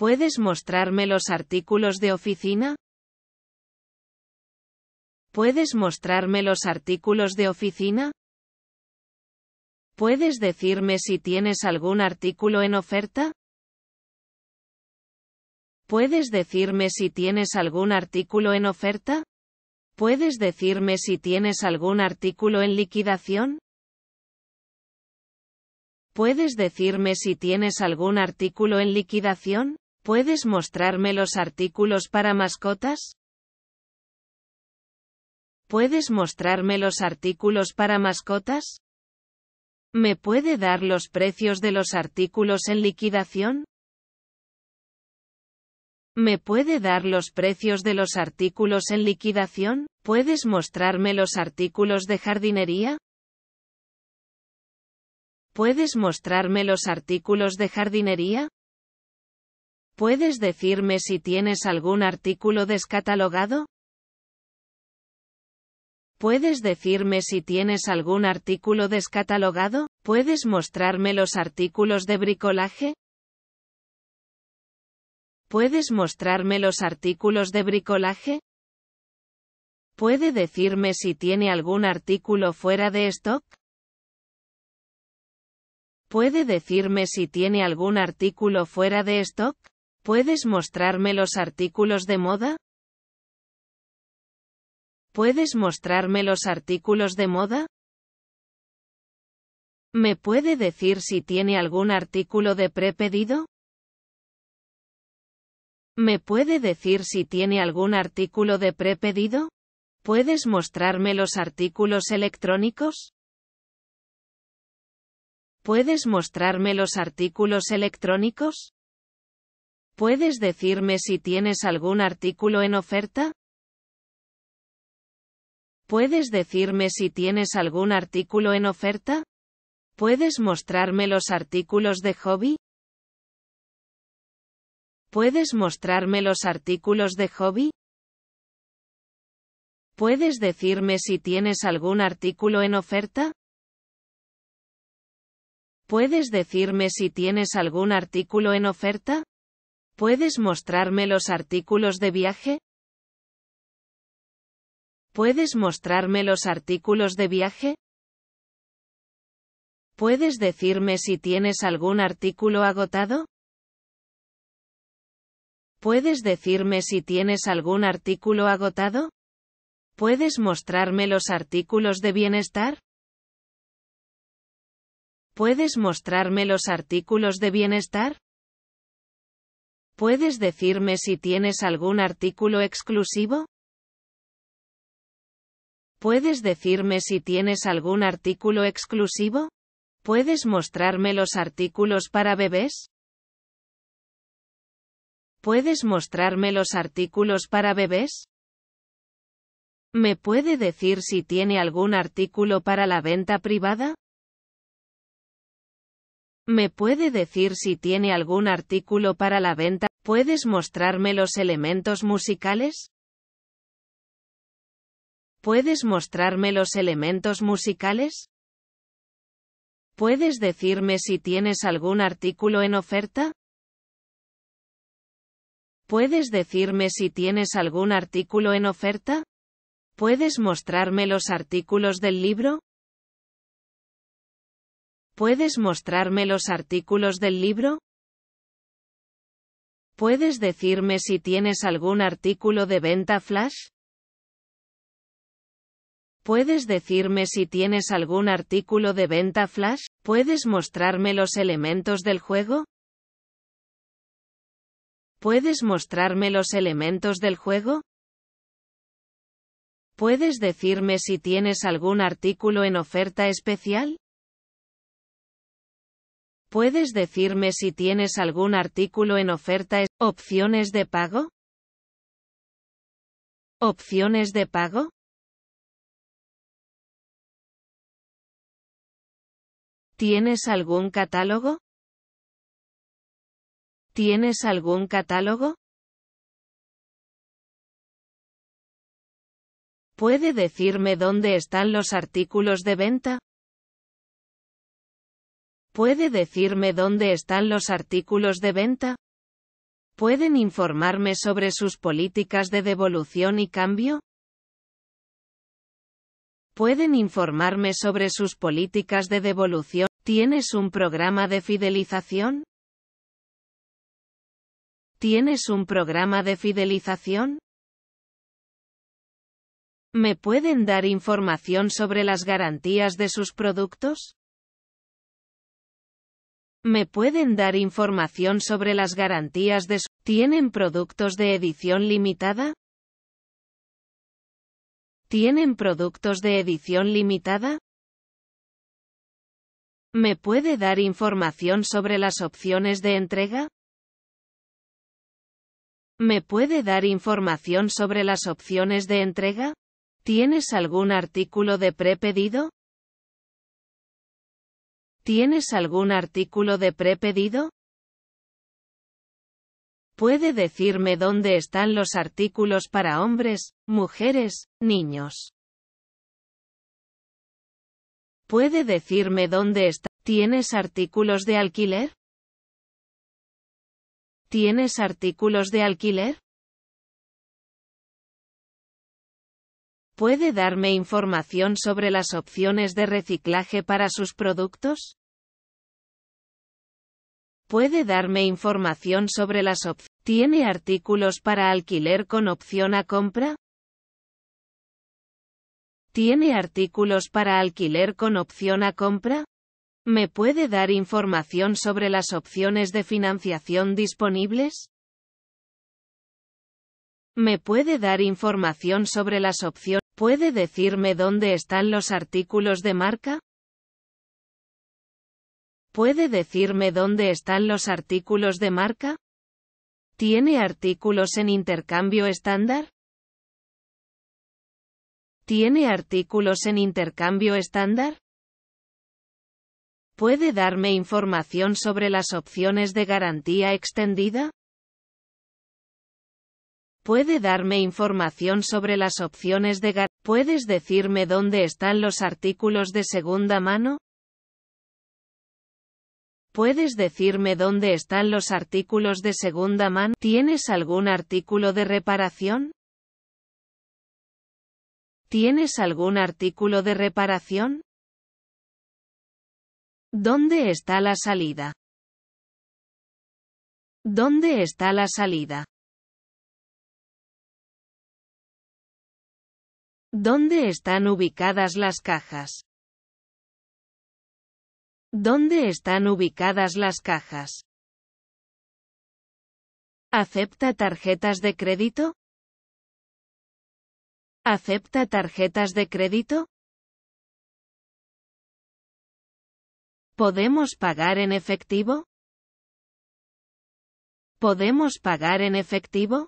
¿Puedes mostrarme los artículos de oficina? ¿Puedes mostrarme los artículos de oficina? ¿Puedes decirme si tienes algún artículo en oferta? ¿Puedes decirme si tienes algún artículo en oferta? ¿Puedes decirme si tienes algún artículo en liquidación? ¿Puedes decirme si tienes algún artículo en liquidación? ¿Puedes mostrarme los artículos para mascotas? ¿Puedes mostrarme los artículos para mascotas? ¿Me puede dar los precios de los artículos en liquidación? ¿Me puede dar los precios de los artículos en liquidación? ¿Puedes mostrarme los artículos de jardinería? ¿Puedes mostrarme los artículos de jardinería? ¿Puedes decirme si tienes algún artículo descatalogado? ¿Puedes decirme si tienes algún artículo descatalogado? ¿Puedes mostrarme los artículos de bricolaje? ¿Puedes mostrarme los artículos de bricolaje? ¿Puede decirme si tiene algún artículo fuera de stock? ¿Puede decirme si tiene algún artículo fuera de stock? ¿Puedes mostrarme los artículos de moda? ¿Puedes mostrarme los artículos de moda? ¿Me puede decir si tiene algún artículo de prepedido? ¿Me puede decir si tiene algún artículo de prepedido? ¿Puedes mostrarme los artículos electrónicos? ¿Puedes mostrarme los artículos electrónicos? ¿Puedes decirme si tienes algún artículo en oferta? ¿Puedes decirme si tienes algún artículo en oferta? ¿Puedes mostrarme los artículos de hobby? ¿Puedes mostrarme los artículos de hobby? ¿Puedes decirme si tienes algún artículo en oferta? ¿Puedes decirme si tienes algún artículo en oferta? ¿Puedes mostrarme los artículos de viaje? ¿Puedes mostrarme los artículos de viaje? ¿Puedes decirme si tienes algún artículo agotado? ¿Puedes decirme si tienes algún artículo agotado? ¿Puedes mostrarme los artículos de bienestar? ¿Puedes mostrarme los artículos de bienestar? ¿Puedes decirme si tienes algún artículo exclusivo? ¿Puedes decirme si tienes algún artículo exclusivo? ¿Puedes mostrarme los artículos para bebés? ¿Puedes mostrarme los artículos para bebés? ¿Me puede decir si tiene algún artículo para la venta privada? ¿Me puede decir si tiene algún artículo para la venta ¿Puedes mostrarme los elementos musicales? ¿Puedes mostrarme los elementos musicales? ¿Puedes decirme si tienes algún artículo en oferta? ¿Puedes decirme si tienes algún artículo en oferta? ¿Puedes mostrarme los artículos del libro? ¿Puedes mostrarme los artículos del libro? ¿Puedes decirme si tienes algún artículo de venta flash? ¿Puedes decirme si tienes algún artículo de venta flash? ¿Puedes mostrarme los elementos del juego? ¿Puedes mostrarme los elementos del juego? ¿Puedes decirme si tienes algún artículo en oferta especial? ¿Puedes decirme si tienes algún artículo en oferta? ¿Opciones de pago? ¿Opciones de pago? ¿Tienes algún catálogo? ¿Tienes algún catálogo? ¿Puede decirme dónde están los artículos de venta? ¿Puede decirme dónde están los artículos de venta? ¿Pueden informarme sobre sus políticas de devolución y cambio? ¿Pueden informarme sobre sus políticas de devolución? ¿Tienes un programa de fidelización? ¿Tienes un programa de fidelización? ¿Me pueden dar información sobre las garantías de sus productos? ¿Me pueden dar información sobre las garantías de su... ¿Tienen productos de edición limitada? ¿Tienen productos de edición limitada? ¿Me puede dar información sobre las opciones de entrega? ¿Me puede dar información sobre las opciones de entrega? ¿Tienes algún artículo de prepedido? ¿Tienes algún artículo de prepedido? ¿Puede decirme dónde están los artículos para hombres, mujeres, niños? ¿Puede decirme dónde está? ¿Tienes artículos de alquiler? ¿Tienes artículos de alquiler? ¿Puede darme información sobre las opciones de reciclaje para sus productos? ¿Puede darme información sobre las opciones? ¿Tiene artículos para alquiler con opción a compra? ¿Tiene artículos para alquiler con opción a compra? ¿Me puede dar información sobre las opciones de financiación disponibles? ¿Me puede dar información sobre las opciones ¿Puede decirme dónde están los artículos de marca? ¿Puede decirme dónde están los artículos de marca? ¿Tiene artículos en intercambio estándar? ¿Tiene artículos en intercambio estándar? ¿Puede darme información sobre las opciones de garantía extendida? ¿Puede darme información sobre las opciones de gar... ¿Puedes decirme dónde están los artículos de segunda mano? ¿Puedes decirme dónde están los artículos de segunda mano? ¿Tienes algún artículo de reparación? ¿Tienes algún artículo de reparación? ¿Dónde está la salida? ¿Dónde está la salida? ¿Dónde están ubicadas las cajas? ¿Dónde están ubicadas las cajas? ¿Acepta tarjetas de crédito? ¿Acepta tarjetas de crédito? ¿Podemos pagar en efectivo? ¿Podemos pagar en efectivo?